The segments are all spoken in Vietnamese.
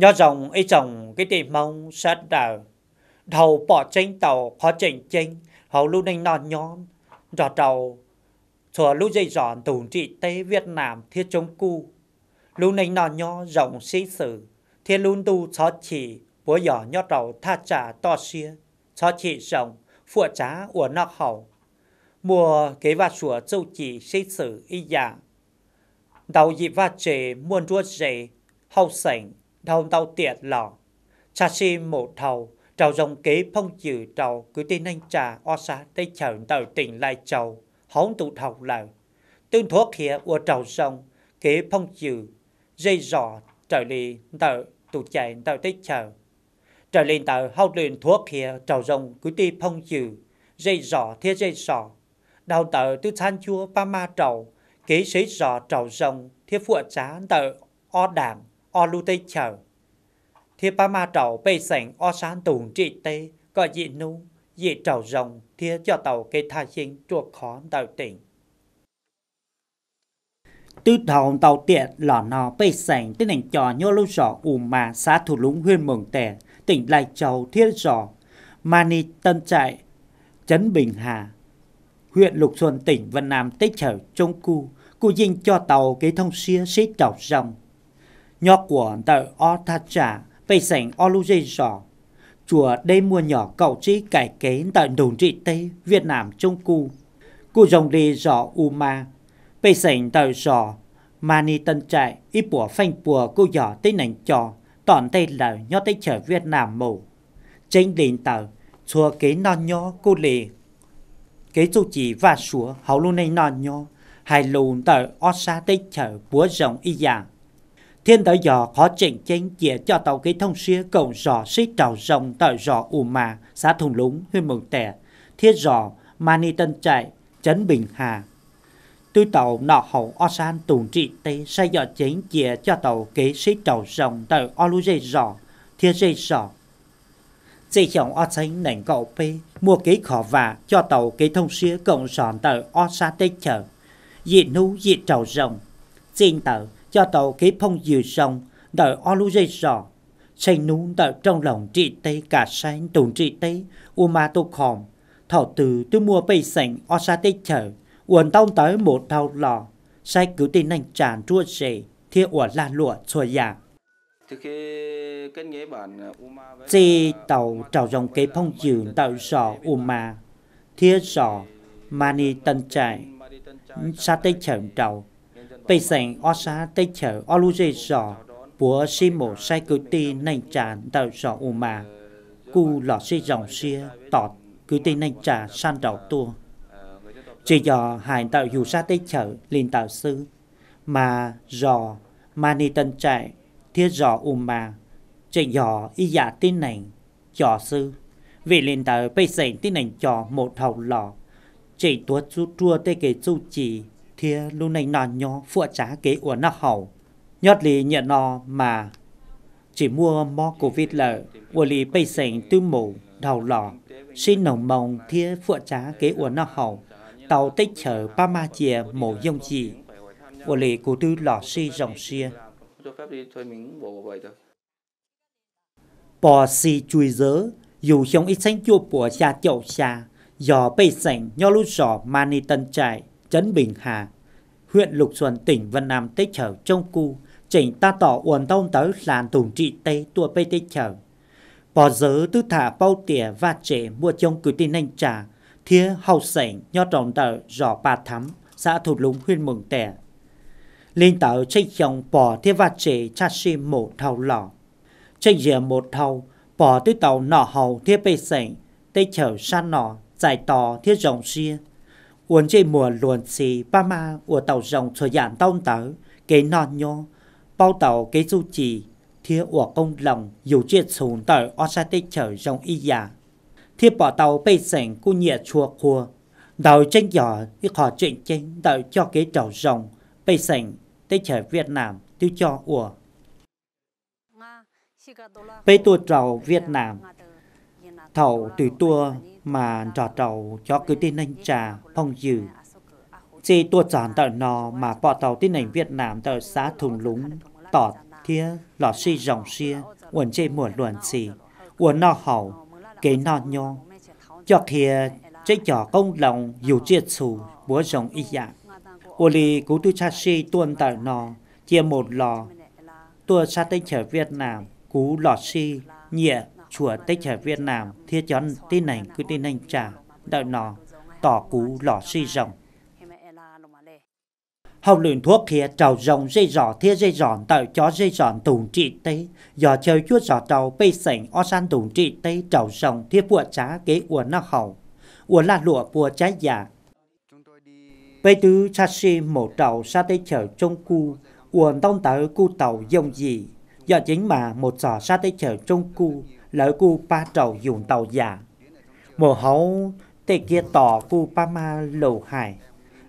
Nho rồng y trồng cái tỷ mông sát đờ. Đầu bỏ tranh tàu khó chỉnh chinh. Hầu lưu ninh non nhón. Rõ đầu. Thừa lưu dây dọn tùng trị tế Việt Nam thiết chống cu. Lưu ninh non nhó rộng sĩ sử. Thiết lưu tu chó chỉ. Bố giỏ nho đầu tha trả to xia. Chó chỉ rộng. Phụ trá của nọ hầu. Mùa kế và sủa châu chỉ sĩ sử y dạng. Đầu dị và trẻ muôn ruột rể. Hậu sảnh thâu tàu tiện lò. Sa si mộ thầu, trầu dòng kế phong chữ trầu, cứ tin anh trà o xa tây chởn tàu tỉnh lại trầu, hóng tụ thầu lại. Tương thuốc hiệp ua trầu dòng, kế phong chữ, dây dò trở lì tàu tụ chạy tàu tây chởn. Trở lên tàu hao luyện thuốc hiệp trầu dòng cứ ti phong chữ, dây dò thiết dây dò. Đào tờ tư than chua ba ma trầu, kế sĩ dò trầu dòng thiết phụ trá tàu o đảng o lu tê chờ thì ba ma trầu bay sảnh o sáng tùng trị tê gọi dị nu dị trầu rồng thía cho tàu cây tha sinh chuộc khó đạo tỉnh tư thầu tàu tiện lò nò bay sảnh tên ảnh trò nhô lưu rõ ù mà xã thủ lũng huyên mường tè tỉnh lai châu thiên rõ mani tân trại trấn bình hà huyện lục xuân tỉnh vân nam tết trở trung cu cụ dinh cho tàu kế thông xia xít trọc rồng Nhỏ của tờ O Tha Trả, bây sảnh O Lu Dây Giỏ. Chùa đây mua nhỏ cầu trí cải kế tại đồng trị Tây, Việt Nam Trung Cù. Cụ dòng đi giỏ U Ma, bây sảnh tờ giỏ. Mani tân trại, ít bùa phanh bùa cô giỏ tới nành trò, tỏn tây là nhỏ tây trở Việt Nam mù. tranh đình tờ, chùa kế non nhỏ cô lì. Kế chú chỉ và sủa hầu luôn này non nhỏ, hai lùn tờ o xa tới trở búa rồng y dạng thiên tới giờ khó trình chính chỉ cho tàu cái thông xia cộng giò xích trào rồng tại giò ù mà xã thùng lũng huyện mường tè thiết giò mani tân chạy trấn bình hà tư tàu nọ hậu o san tùng trị tê sai dọ chính chỉ cho tàu kế xích trào rồng tại o lu dây giò thiết dây giò dây chồng o xanh nảnh cậu pê mua kế khó vả cho tàu kế thông xia cộng giòn tại o sa tê chở dị nu dị trào rồng xin tàu cho tàu khí phong dịu sông đợi o lu dây sò xây nú đợi trong lòng trị tây cả sáng tùng trị tây u ma tô khòm thảo từ tư mua bay sảnh o sa tây chở uẩn tông tới một thao lò sai cứu tin anh tràn chua rể thiê ủa lan lụa chùa già ờ, Chi ờ, tàu trào dòng kế phong dịu tạo sò u ma thiê sò mani tân trại sa tây chở tàu bây sành o xa tây chợ o lu dây giỏ búa si mổ sai cử ti nành trà đào giỏ u mà cu lọ si dòng xia tọt cử ti nành trà san đào tua chỉ dò hải tạo dù xa tây chợ liền tạo sư mà dò mà ni tân chạy thiết dò u mà chỉ dò y dạ tin nành giò sư vì liền tạo bây sành tin nành giò một hậu lọ chỉ tuốt chút chua tê kê chu chỉ kia lúc này nọ nhó phụ trá kế của nó hầu nhót lì nhận nò mà chỉ mua mò covid vịt lợ của lì bây sành tư mù đầu lò xin nồng mồng thia phụ trá kế của nó hầu tàu tích chở ba ma chìa mổ dông chỉ của lì của tư lò si rồng xia bò xì chui dớ dù trong ít sánh chua của cha chậu xa dò bây sành nho lút sò mani tân chạy Trấn Bình Hà, huyện Lục Xuân, tỉnh Vân Nam Tết Chở Trong Cu, chỉnh ta tỏ uồn thông tới làn tùng trị Tây tùa Pê Tết Chở. Bỏ giới tư thả bao tỉa và trẻ mua trong cử tin anh trà, thía hậu sảnh nho trọng tờ giỏ ba thắm, xã thủ lũng huyên mừng tẻ. Linh tờ trách chồng bỏ thía và trẻ cha xìm mổ thầu lỏ. Trách dìa một thầu, bỏ tới tàu nọ hầu thía bê sảnh, Tây Chở san nọ, giải tỏ thiết rộng xia uốn chỉ mùa luồn xì ba ma của tàu rồng cho dạng tông tớ cái non nhô bao tàu cái du trì thiết của công lòng dù chia xuống tờ osatic trở rồng y già thiết bỏ tàu bay sảnh cu nhẹ chua khua đầu tranh giỏ đi khỏi chuyện tranh đợi cho cái tàu rồng bay sảnh tới trở Việt Nam tiêu cho của bay tua tàu Việt Nam thầu từ tua mà trò trầu cho cứ tin anh trà phong dự, chỉ tua chán tại nó mà bỏ tàu tin ảnh Việt Nam tại xã thùng Lũng, tọt thia lọ si rồng xia uẩn chê mùa luận xì uẩn no hậu kế no nhô cho thia chế cho công lòng dù chia xù búa rồng y dạng ô lì cú tu cha si tuôn tại nó chia một lò tua cha tên trở Việt Nam cú lọ si nhẹ chùa Tây Trẻ Việt Nam thiết chọn tin hành cứ tin hành trả đợi nó tỏ cú lỏ si rồng học luyện thuốc kia trầu rồng dây giỏ thiết dây giòn tạo chó dây giòn tùng trị tế giò chơi chuốt giò trầu bây sảnh o san tùng trị tế trầu rồng thiết bùa trá kế uốn nó hầu uốn là lụa bùa trái giả bây tứ cha si mổ trầu sa tây chở trong cu uốn tông tới cu tàu dông gì do chính mà một giò sa tây chở trong cu lỡ cu ba trầu dùng tàu già Mùa hấu tê kia tỏ cu ba ma lù hài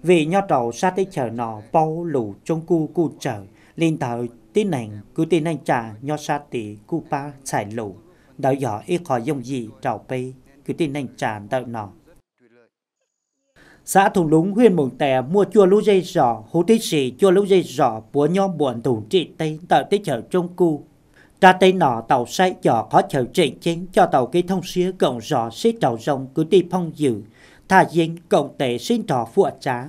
Vì nho trầu sát tới chờ nọ bao lù trong cu cu chờ. Liên tờ tí nành cứ tí nành trà nho sát tí cu ba xài lù. Đạo dọ ít khỏi dùng gì trầu pê cứ tí nành trà đợi nọ. Xã Thùng Lúng huyện Mường Tè mua chua lũ dây giò, hú tí xì chua lũ dây giò, búa nhóm buồn thủ trị tây tờ tí chở trong cu ra tay nọ tàu say dọ khó chở trịnh chính cho tàu kỹ thông xía cộng rõ xí tàu rồng cứ đi phong dự, tha dính cộng tệ xin trò phụ trá.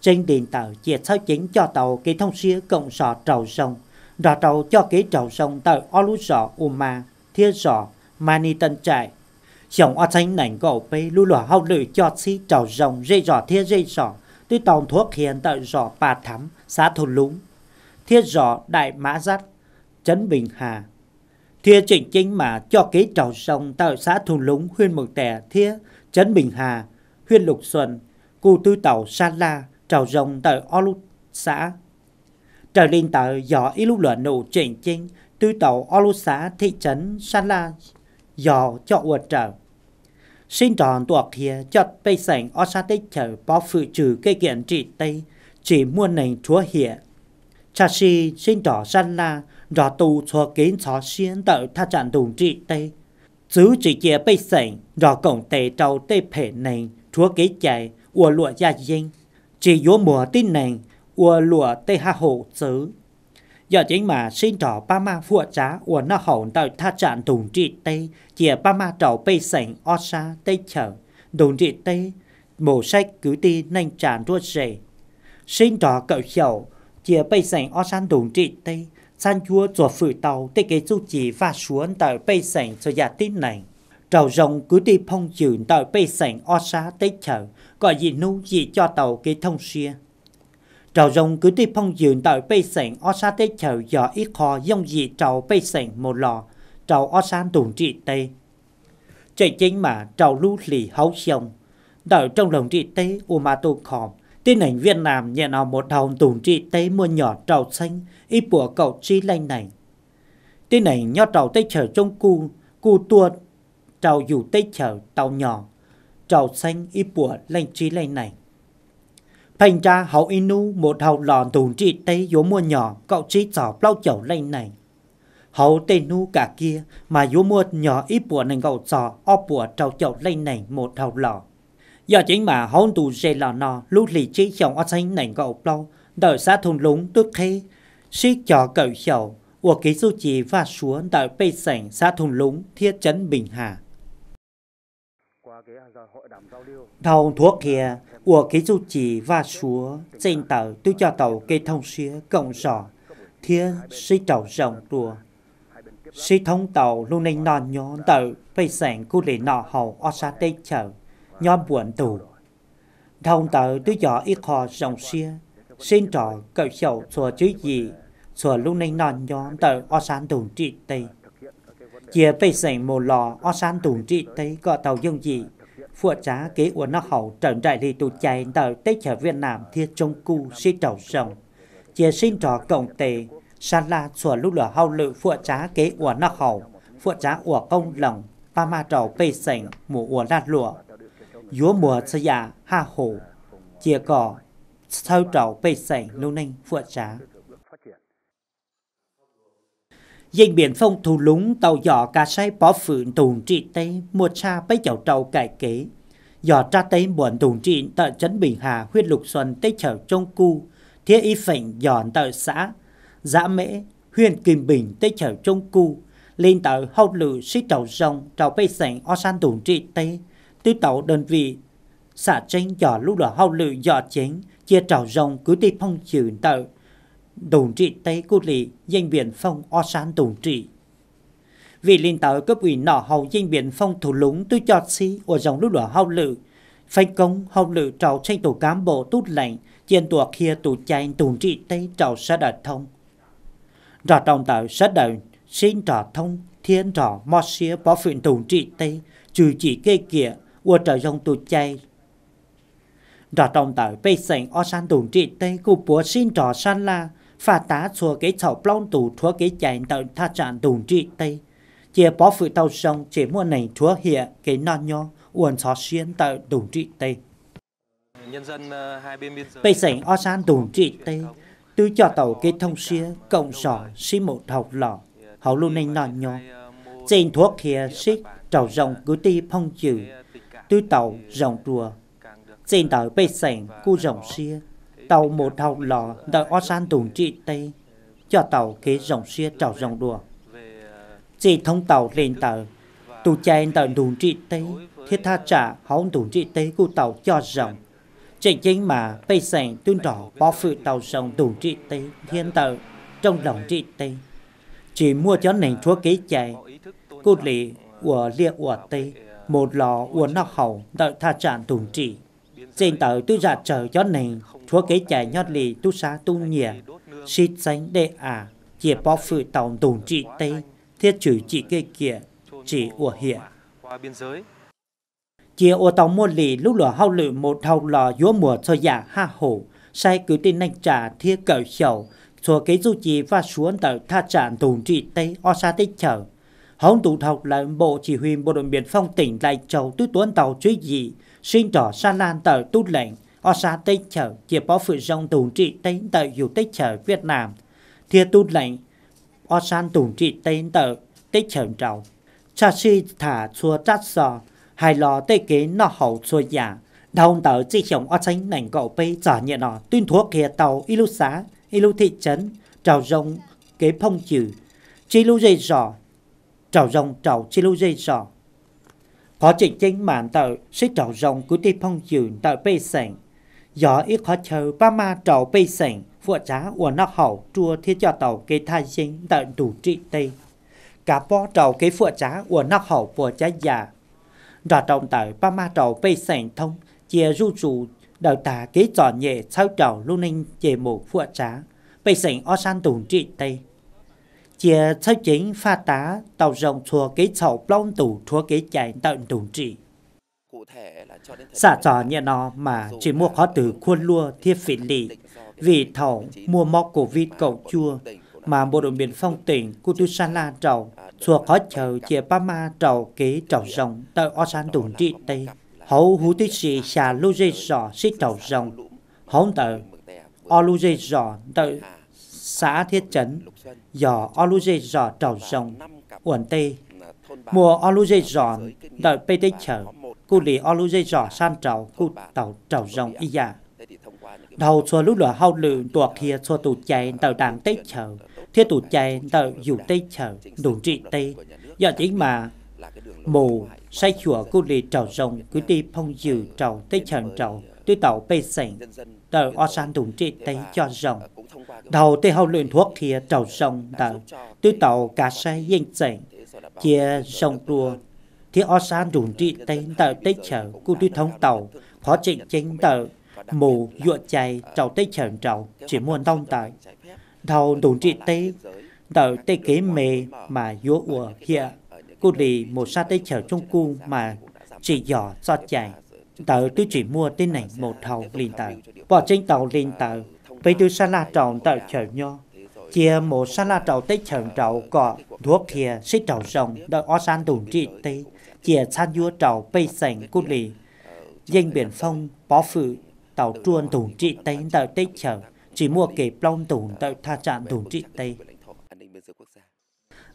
Trên điện tàu diệt sao chính cho tàu kỹ thông xía cộng rõ tàu rồng, đò tàu cho kỹ tàu rồng tàu o lú rõ ma, thiết rõ, mani tân trại. Dòng o thanh nảnh gậu pê lưu lỏ hậu lự cho xí tàu rồng dây rõ thiết dây rõ, tuy tàu thuốc hiền tàu rõ bà thắm, xã thù lúng. Thiết rõ đại mã dắt trấn Bình Hà. Thia trịnh chính mà cho kế trầu sông tại xã Thùng Lũng, huyện Mường Tè, Thia, trấn Bình Hà, huyện Lục Xuân, cụ tư tàu San La, trầu rồng tại O Lúc xã. Trở lên tại gió ý lúc lửa nụ trịnh chính, tư tàu O Lúc xã thị trấn San La, gió cho uột trở. Xin tròn tuộc thia chọt bây sảnh o sa tích trở bó phụ trừ cây kiện trị Tây, chỉ muôn nành chúa hiệ Cha si xin trỏ San La, rõ tu cho kiến cho xuyên tờ tha trạng đùng trị tê. Chứ chỉ kia bây sảnh, rõ cổng tê trâu tê phê nền, chúa kế chạy, ua lụa gia dinh. Chỉ yếu mùa tin nền, ua lụa tê hạ hộ chứ. Giờ chính mà xin trò ba ma phụ giá ua nó hổng tờ tha trạng đùng trị tê, chìa ba ma trâu bây sảnh o xa tê chở, đùng trị tê, mổ sách cứ đi nên tràn ruột rể. Xin trò cậu hiểu, chìa bây sảnh o san đùng trị tê, san chúa chùa phụ tàu tê kế chú chỉ và xuống tại bây sảnh cho gia tín này. Trầu rồng cứ đi phong trường tại bây sảnh o xá tế chở, gọi gì nu gì cho tàu kế thông xia. Trầu rồng cứ đi phong trường tại bây sảnh o xá tế chở dò ít kho dông gì trầu bây sảnh một lò, trầu o xá tùng trị tê. Chạy chính mà trầu lưu lì hấu xong, đợi trong lòng trị tê u mà tu khòm, Tin ảnh Việt Nam nhận ở một hồng tùng trị tế mua nhỏ trầu xanh, y bùa cậu trí lanh này. Tin ảnh nho trầu tây trở trong cu, cu tua trầu dù tây trở tàu nhỏ, trầu xanh y bùa lanh trí lanh này. Thành ra hậu inu một hậu lòn tùng trị tây dố mua nhỏ, cậu trí giỏ bao chẩu lanh này. Hậu tây nu cả kia mà dố mua nhỏ y bùa nành cậu giỏ, o bùa trầu chậu lanh này một hậu lòn. Do chính mà hôn tù dê lò nò lúc lì chi chồng ở xanh nảnh gậu lâu, đợi xa thùng lúng tức khê. sĩ cho cậu chầu, của ký sư chỉ và xuống đợi bê sảnh xa thùng lúng thiết trấn Bình Hà. Thầu thuốc kia, của ký sư chỉ và xuống trên tàu tư cho tàu cây thông xía cộng sỏ, thiết sĩ tàu rộng rùa. sĩ thông tàu luôn nên non nhó đợi bê sảnh cô lì nọ hầu ở xa tây chở nhóm buồn tù. Thông tờ tôi dọ ít khó dòng xia, xin trò cậu sầu chùa chứ gì, chùa lúc nay non nhóm tờ o san tùng trị tây. Chia bây xảy một lò o san tùng trị tây có tàu dương gì, phụ trá kế của nó hậu trận đại lý tù chạy tờ tới trở Việt Nam thiết trong cu xin trầu rộng. Chia xin trò cộng tề, san la chùa lúc lửa hậu lự phụ trá kế của nó hậu, phụ trá của công lòng, ba ma trò bây xảy mù ủa lạt lụa Dúa mùa sơ dạ ha hồ chia cỏ, sâu trầu bê sảy lâu nanh phụa trá. Dành biển phong thù lúng tàu giỏ cà say bó phượng tùn trị tế mùa cha bấy chảo trầu cải kế. Giỏ tra tế buồn tùn trị tại trấn Bình Hà huyết lục xuân tế chở trông cu, thiết y phảnh giòn tại xã, dã mễ, huyện kim bình tế chở trông cu, lên tợ hậu lự sĩ trầu rồng trầu bê sảnh o san tùn trị tế tư tàu đơn vị. Xã tranh cho lúc đó hậu lự do chiến chia trào rồng cứ tì phong chữ tờ. Đồng trị Tây Cú Lý, danh biển phong o sán đồng trị. Vì linh tàu cấp ủy nọ hậu danh biển phong thủ lũng tư cho xí của dòng lúc đó hậu lự. Phanh công hậu lự trào tranh tổ cán bộ tút lạnh, trên tùa kia tù chạy đồng trị Tây trào xã đợt thông. Rõ trong tàu xã đợt xin trò thông thiên trò mò xía bó phịn đồng trị Tây, trừ chỉ kê kia chay, 我这用都在。rõ trong tới bây sảnh o san tùng trị tây của bố xin rõ san la phá tá xua cái chậu plong tù chúa cái chạy tới tha trạng tùng trị tây chia bó phụ tàu sông chỉ mua này chúa hiện cái non nho uồn xó xuyên tới tùng trị tây nhân dân ờ, hai bên biên giới bây sảnh o san tùng trị tây tư cho tàu cái thông xia cộng sỏ xí một học lọ hậu luôn này non nho trên thuốc kia xích trầu rồng cứ ti phong chữ tư tàu rồng rùa trên tàu bê sảnh cu rồng xia tàu một học lò đợi o san tùng trị tây cho tàu kế rồng xia trào rồng đùa chỉ thông tàu lên tàu tù chen tàu đùn trị tây thiết tha trả hóng đùn trị tây cu tàu cho rồng chỉ chính mà bê sảnh tuyên đỏ bỏ phụ tàu rồng đùn trị tây thiên tàu trong lòng trị tây chỉ mua cho nền chúa kế chạy cô lì của lia của tây một lọ uốn nọc hậu đợi tha trạng tùng trị. trên tới tôi giả trở cho nền, chúa kế trẻ nhót lì tu xá tu nhẹ xịt sánh đệ à, chìa bó phụ tàu tùng trị tê, thiết chữ trị kê kia, chỉ ủa hiện. Chìa ủa tổng mua lì lúc lửa hậu lự một hậu lò dúa mùa cho giả dạ ha hổ, sai cứ tin anh trả thiết cởi sầu, chúa kế du trì và xuống tới tha trạng tùng trị tê o xa tích trở. Hồng Tú Thọc là bộ chỉ huy bộ đội biên phòng tỉnh Lai Châu tư tuấn tàu truy dị, sinh trỏ xa lan tờ tu lệnh, ở xa Tây Chở, chia bó phụ dòng tùng trị tên tờ dù Tây Chở Việt Nam. Thìa tu lệnh, ở xa tùng trị tên tờ Tây Chở Trầu. Cha si thả chua chát sò, hai lò tây kế nọ hậu chua giả. Đồng tờ chỉ chồng ở tránh nảnh cậu bê trả nhận nọ tuyên thuốc kia tàu y lưu xá, y lưu thị trấn, trào rồng kế phong trừ. Chỉ lưu dây giỏ trào rồng trào chi lưu dây sọ. Khó trình chính mạng tờ sẽ trào rồng của ti phong dường tờ bê sảnh. Gió ít khó chờ ba ma trào bê sảnh phụ giá của nó hậu chua thiết cho tàu kế thai dính tờ đủ trị tây. Cả bó trào kế phụ giá của nó hậu phụ giá già. Rõ trọng tờ ba ma trào bê sảnh thông chia ru rù đầu tà kế tròn nhẹ sau trào lưu ninh chề mổ phụ giá. Bê sảnh o san đủ trị tây chia chấp chính pha tá tàu rồng chùa cái chậu plong tủ chúa cái chạy tận đồng trị. Xả trò nhẹ nó mà chỉ mua khó từ khuôn lua thiết phỉ lì, vì thầu mua móc cổ vịt cầu chua, mà bộ đội biên phong tỉnh Kutusala trầu, chùa khó chờ chia ba ma trầu kế trầu rồng tại osan đồng trị tây. Hấu hú tích sĩ xà lưu dây sọ xích trầu rồng, hấu tờ o lưu dây sọ tờ xã thiết trấn giò o lu dây giò trầu rồng uẩn tê mùa o lu dây giò đợi bê tê chở cụ lì o lu dây giò san trầu cụ tàu trầu rồng y dạ đầu chùa lúc lửa hao lự tuột kia chùa tụ chạy tàu đảng tê chở thiết tụ chạy tàu dù tê chở đủ trị tê do chính mà mù say chùa cụ lì trầu rồng cứ đi phong dừ trầu tê chở trầu tuy tàu bê sảnh tàu o san đủ trị tê cho rồng đầu tê học luyện thuốc thì trầu sông tàu tư tàu cá xe yên chảnh chia sông tua thì o san rủn trị tên tàu tây chở cu tư thông tàu khó trị chính tàu mù dụa chạy trầu tây chở trầu chỉ muốn đông tàu đầu rủn trị tế tàu tây kế mề mà dụa ủa hiện cu lì một sa tây chở trung cu mà chỉ dò cho chạy tàu tôi chỉ mua tên này một thầu liền tàu bỏ trên tàu liền tàu bây giờ sa la trầu tạo chở nho chia một sa la trầu tết chở trầu có thuốc kia xích trầu rồng đợi o san đủ trị tê chia san vua trầu bây sảnh cút lì danh biển phong bó phự tàu truôn đủ trị tê tạo tết chở chỉ mua kể plong tủ tạo tha trạng đủ trị tê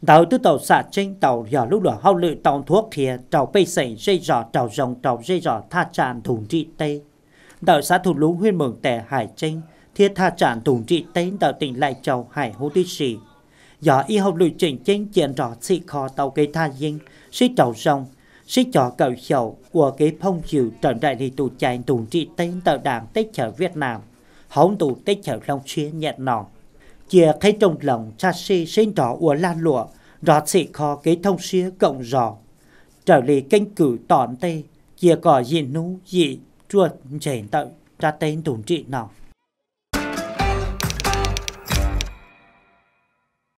tàu tư tàu xả trên tàu giờ lúc đó hậu lự tàu thuốc kia tàu bây sảnh dây giò tàu rồng tàu dây giò tha trạng đủ trị tê đợi xã thủ lũ huyên mường tẻ hải tranh khi tha trạng tùng trị tên tạo tỉnh lại Châu Hải Hô Tí Sĩ. do y học lụy trình chính chiến rõ xị kho tàu kế tha dinh, sĩ trầu rong, sĩ chó cầu sầu của kế phong chiều trận đại lý tù chạy tùng trị tên tạo đảng tích chở Việt Nam, hóng tù tích chở Long Xuyên nhẹ nọ. Chia khi trong lòng cha sĩ sinh rõ của lan lụa, rõ xị kho kế thông xía cộng rõ. Trở lý kênh cử tỏn tê, chia cỏ dị nú dị chuột chảy tạo ra tên tùng trị nọ